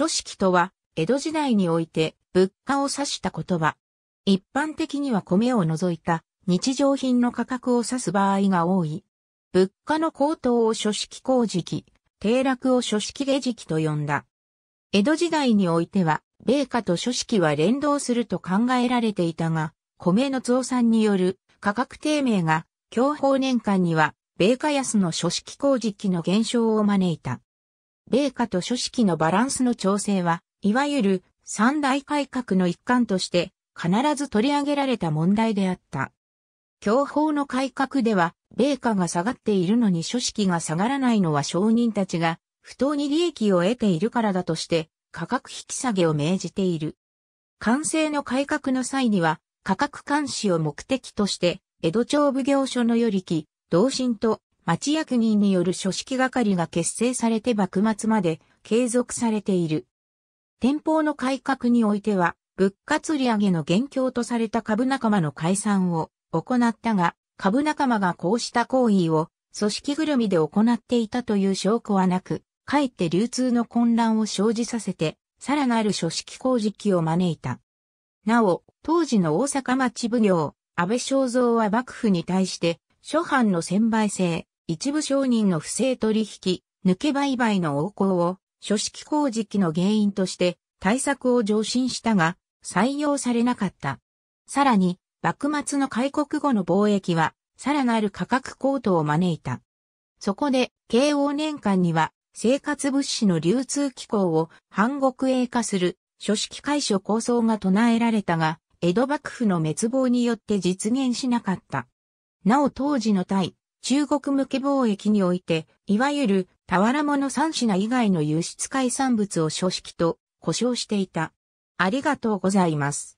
書式とは、江戸時代において物価を指した言葉。一般的には米を除いた日常品の価格を指す場合が多い。物価の高騰を書式工事期、低落を書式下食と呼んだ。江戸時代においては、米価と書式は連動すると考えられていたが、米の増産による価格低迷が、享保年間には、米価安の書式工事期の減少を招いた。米価と書式のバランスの調整は、いわゆる三大改革の一環として必ず取り上げられた問題であった。教法の改革では、米価が下がっているのに書式が下がらないのは商人たちが不当に利益を得ているからだとして価格引き下げを命じている。完成の改革の際には価格監視を目的として江戸町奉行所の与力、同心と町役人による書式係が結成されて幕末まで継続されている。天保の改革においては、物価釣り上げの元凶とされた株仲間の解散を行ったが、株仲間がこうした行為を組織ぐるみで行っていたという証拠はなく、かえって流通の混乱を生じさせて、さらなる書式工事期を招いた。なお、当時の大阪町奉行、安倍昭三は幕府に対して、諸藩の専売制、一部商人の不正取引、抜け売買の横行を、書式工事機の原因として、対策を上申したが、採用されなかった。さらに、幕末の開国後の貿易は、さらなる価格高騰を招いた。そこで、慶応年間には、生活物資の流通機構を半国営化する、書式解消構想が唱えられたが、江戸幕府の滅亡によって実現しなかった。なお当時の対中国向け貿易において、いわゆる俵物三品以外の輸出海産物を書式と呼称していた。ありがとうございます。